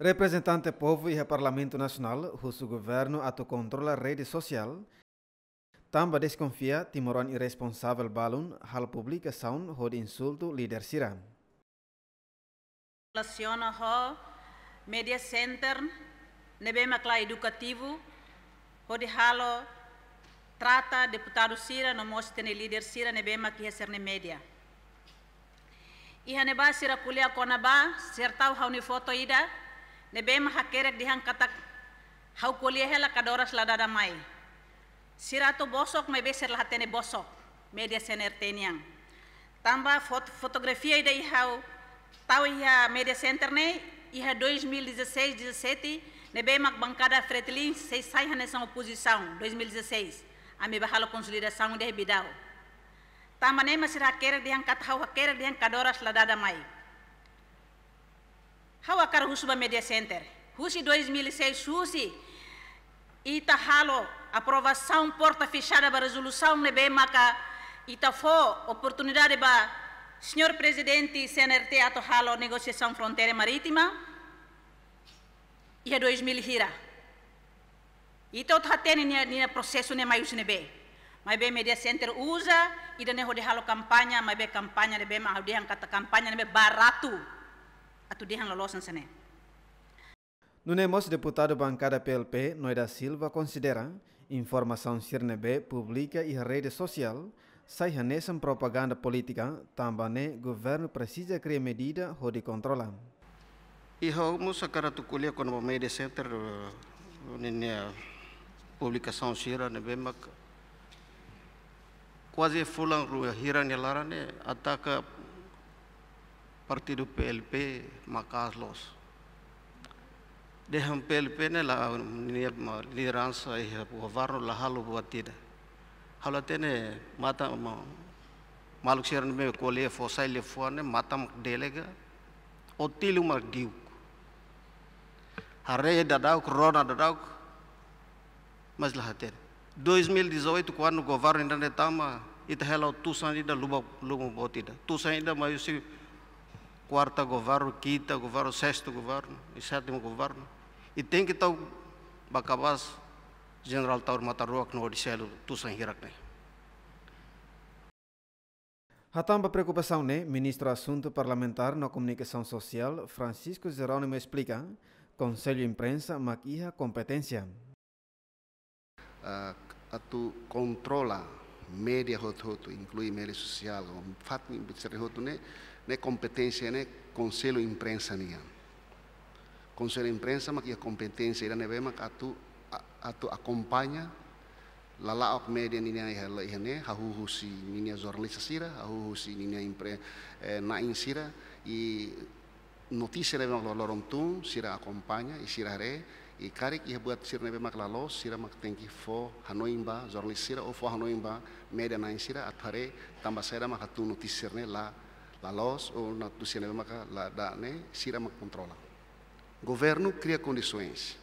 Representante povo e Parlamento Nacional, o governo ato controla rede social, tamba desconfia timoran irresponsável balun hal publicação ho de insulto líder sira. Relaciona ho media center nebe makla educativo ho halo trata deputado sira no mostene líder sira nebe makia serne media. Iha neba sira kulia konaba sertau hauni foto ida nebe mahakerek dihang katak hau kolie hela kadoras ladada mai sirato bosok mebe serlahatene bosok media center teniang tamba foto, fotografia ida hau tau ia media center nei. ia 2016 17 nebe mak bancada fretlin sei sai hanesan oposição 2016 ame bahalo consolidação de bidau tamba ne masira kerek dihang kathau kerek dihang kadoras ladada mai hawa kar husuba media center husi 2006 husi ita halo aprovação porta fechada para resolução nebe maka ita fo oportunidade ba senhor presidente CNRT ato halo negociação fronteira marítima ia 2000 hira ita tatene ni ni processo ne maius nebe maibe media center usa ida ne hode halo campanha maibe campanha nebe ma dia hang kata campanha nebe baratu atu dehan lolosan sene. No deputado bancada PLP, Noida Silva, considera informação cirnebe pública e rede social sai nessa propaganda política, também o governo precisa criar medida de controla. E vamos sacar a tuculia quando o meio de center nina publicação sira nebe quase fulang rua hira larane ataca partido PLP Macaslos. Deham PLP ne a liderança e o governo la halo tida. Halo tene mata maluk siran me colhe, fosai le fuane mata mak delega otilu mak diuk. da dadauk rona dadauk mas la hater. 2018 quando o governo ainda estava e te halo tu sanida luba luba botida. Tu ainda mas eu quarto governo, quinto governo, sexto governo e sétimo governo. E tem que estar bacabas general Taur Mataruak no Odisselo Tusan Hirak. Né? Hatamba preocupação, né? Ministro Assunto Parlamentar na Comunicação Social, Francisco Jerônimo explica, Conselho Imprensa maquia competência. Uh, tu controla media hot hot inclui media social, um fato ne hot né, ne competência né conselho imprensa nia. Conselho imprensa mas que a competência ira neve mas atu atu acompanha lalaok media ne ihela ihene hahuhu si ninia jornalista sira, hahuhu si ninia impre na eh, nain sira i notícia leva lorontum sira acompanha e sira re i karik ia buat sir nebe mak lalo sira mak tengki fo hanoi ba zorli sira o fo hanoi ba meda nain sira athare tamba sera mak hatu nutis ne la lalos o na tu sira nebe mak la da ne sira mak controla governo cria condições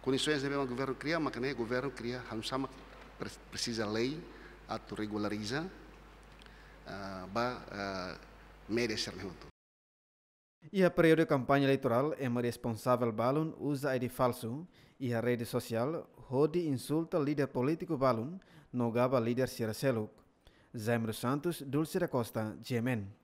condições nebe mak governo cria mak ne governo cria hanu sama precisa lei atu regulariza uh, ba uh, ah, mede sir ne hutu Ia período campanha eleitoral é responsável balun usa ID falso e a rede social Rodi insulta o líder político balun, no gaba líder Ciro Seluk. Zaimro Santos, Dulce da Costa, Gemen.